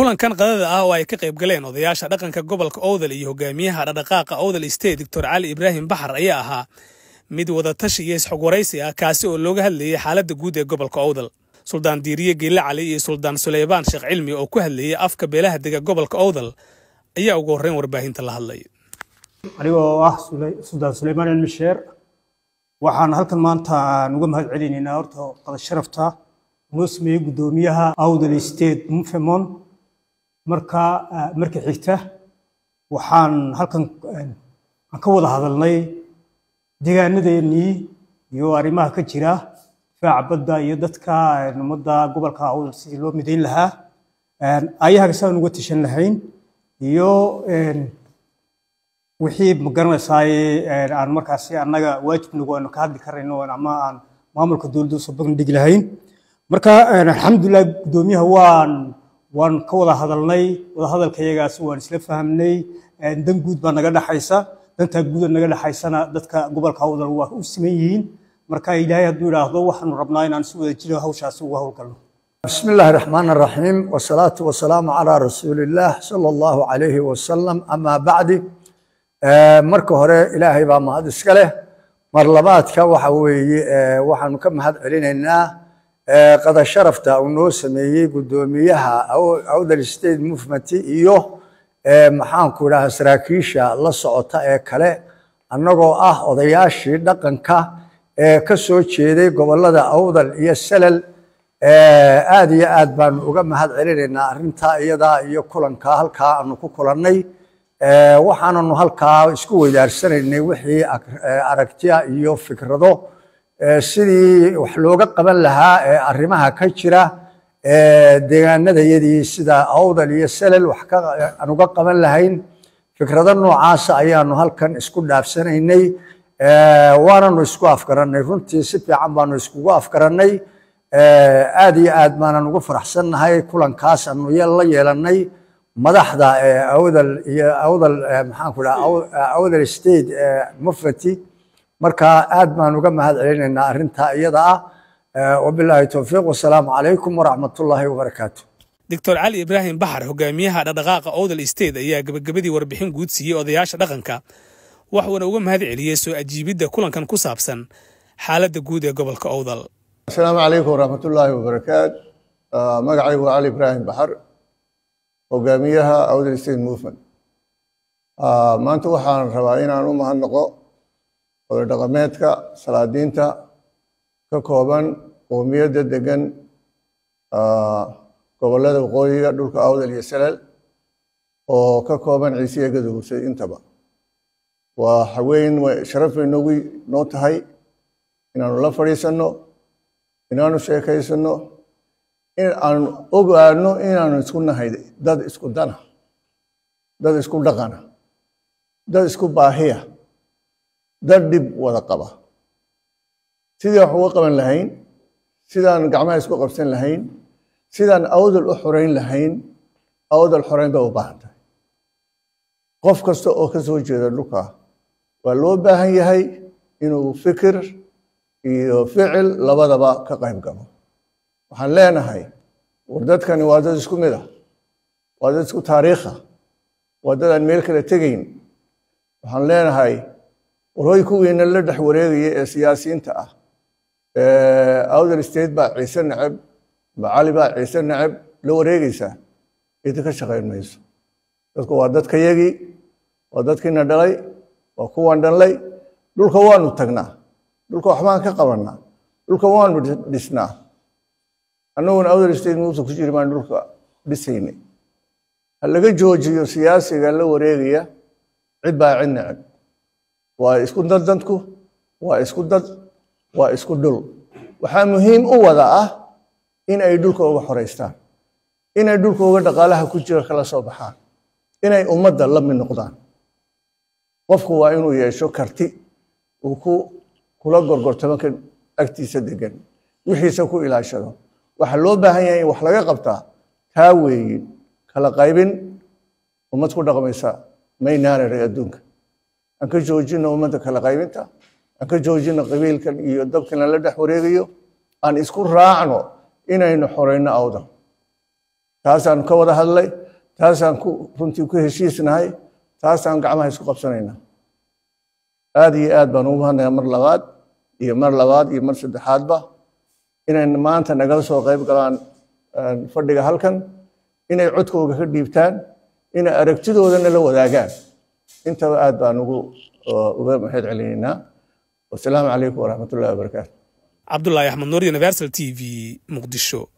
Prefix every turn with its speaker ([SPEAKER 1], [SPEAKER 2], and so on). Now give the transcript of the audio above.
[SPEAKER 1] kulankan qadada ah oo ay ka qayb galeen odayaasha dhaqanka gobolka owdal iyo hogaamiyaha dhaqdhaqaaqa owdal state doctor cali ibraahim baxar ayaa ahaa mid wadatashi iyo is-xog isxogwaraysi ah kaasi oo looga hadlayay xaaladda guud ee gobolka owdal suldaan diiriye geelle cali iyo suldaan suleybaan sheekh cilmi oo ku hadlayay afka beelaha dega gobolka owdal ayaa ugu horreyn warbaahinta la hadlay anigoo
[SPEAKER 2] ah suldaan suleymaan cilmi sheer waxaan halkan maanta aan uga mahad celinaynaa horta qada sharafta inoo guddoomiyaha owdal state mufemon marka eh, marka xigta waxaan halkan eh, aan ka wada hadalnay deegaanadeennii iyo arrimaha ka jira difaaca badda iyo dadka eh, ummadda gobolka awdal sidii loo midayn lahaa ayahaga saan uga tashan lahayn iyo wixii ma garanaysaaye aan markaasi annaga waajib aanu ka hadli karayno ama aan maamulka dowladda usoo bagna dhigi lahayn marka alxamdulilah guddoomiyaha waan waan ka wada hadalnay wadahadalkayagaas waan isla fahmnay dan guud baa naga dhexaysa dantaa guuda naga dhexaysana dadka gobolka hawdal waa u siman yihiin marka ilaahay hadduu idhaahdo waxaanu rabnaa inaan si wada jiro hawshaasi uga howlgalno
[SPEAKER 3] بسم الله الرحمن الرحيم والصلاة والسلام على رسول الله صلى الله عليه وسلم أما marka hore ilaahay baa mahad iska leh mar labaadka waxa weeye waxaanu ka mahad celinaynaa qada sharafta uu noo sameeyey guddoomiyaha awdal state movement iyo maxaanku idhaha saraakiisha la socota ee kale annagoo ah odayaashii dhaqanka ee ka soo jeeday gobollada awdal iyo salal aada iyo aad baanu uga mahad celinaynaa arrintaa iyadaa iyo kulanka halkaa aanu ku kulannay waxaananu halkaa isku weydaarsanaynay wixii aragtiya iyo fikrado Eh, sidii wax looga qaban lahaa ee eh, arrimaha ka jira eh, deegaanadayadii sida awdal iyo selal wax aan uga qaban lahayn fikrado noocaasa ayaanu halkan isku dhaafsanaynay waananu isku afgarannay runtii si fiican baanu iskugu afgarannay aad iyo aad baanan ugu faraxsannahay kulankaas aanu la yeelannay madaxda awdal iyo awdal maxaanku dhaha awdal state mufati marka aad baan uga mahad celinaynaa arrintaa iyada ah wabilaahi towfiiq wasalaamu calaykum waraxmatullaahi wabarakaatu
[SPEAKER 1] doctor cali ibraahim baxar hogaamiyaha dhaqdhaqaaqa owdal state ayaa gebagabadii warbixin guud siiyey odayaasha dhaqanka waxuuna uga mahad celiyey soo ajiibidda kulankan ku saabsan xaaladda guud ee gobolka owdal
[SPEAKER 4] asalaamu calaykum waraxmatullaahi wabarakaatu magacaygu waa cali ibraahim baxar hogaamiyaha owdal state movement maanta waxaan rabaa inaan u mahadnaqo odo dhaqameedka salaadiinta ka kooban qoomiyadda degan ah, gobolada waqooyiga dhulka awdal iyo salal oo ka kooban ciisiya gadoguusay intaba waa haween sharafay bay noogu noo tahay inaanu la fadhiisanno inaanu sheekaysanno in aanu ogaano inaanu isku nahay dad isku dana dad isku dhaqana dad isku baahiya dad dhib wada qaba sidii wax uga qaban lahayn sidaan gacmaha isku qabsan lahayn sidaan awdal u xorayn lahayn awdal xorayn bay u baahan tahay qof kasta oo ka soo jeeda dhulka waa loo baahan yahay inuu fikir iyo ficil labadaba ka qayb galo waxaan leenahay war dadkani waa dad isku mid ah waa dad isku taariikha waa dad aan meel kale tegayn waxaan leenahay waloy kuwiina la dhex wareegaya ee siyaasiyiinta ah outer state baa ciise nacab bacali baa ciise nacab la wareegeysaa ka shaqayn mayso dadku waa dadka yagii waa dadkiina dhalay waa kuwan dhanlay dhulka waanu tagnaa dhulka waxbaan ka qabanaa dhulka waanu dhisnaa annaguna outer state muusa ku jiri baan dhulka dhisaynay ha laga joojiyo siyaasiga la wareegaya cid baa cid nacab waa isku dad dadku waa isku dad waa isku dhul waxaa muhiim u wada ah inay dhulka uga xoraystaan inay dhulka uga dhaqaalaha ku jira kala soo baxaan inay ummadda la mid noqdaan qofku waa inuu yeesho karti uu ku kula gorgortamo agtiisa degan wixiisa ku ilaashado waxaa loo baahan yahay in wax laga qabtaa kaa weeyin kala qaybin ummad ku dhaqmaysa may adduunka aan ka joojino ummadda kale qaybinta aan ka joojino qabiilkan iyo dalkan aan la dhex wareegayo aan isku raacno inaynu xorayno awda taasaan ka wada hadlay taasaan runtii ku heshiisnahay taasaan gacmaha isku qabsanaynaa aad iyo aad baan ugu hadnayaa mar labaad iyo mar labaad iyo mar saddexaadba inay maanta nagala soo qayb galaan fadhiga halkan inay codkooga ka dhiibtaan inay aragtidoodana la wadaagaan intaba aad baan uh, uga mahad celinaynaa wasalaamu calaykum waraxmat ullahi wabarakaatu
[SPEAKER 1] cabdulaahi axmed nuur universal t v muqdisho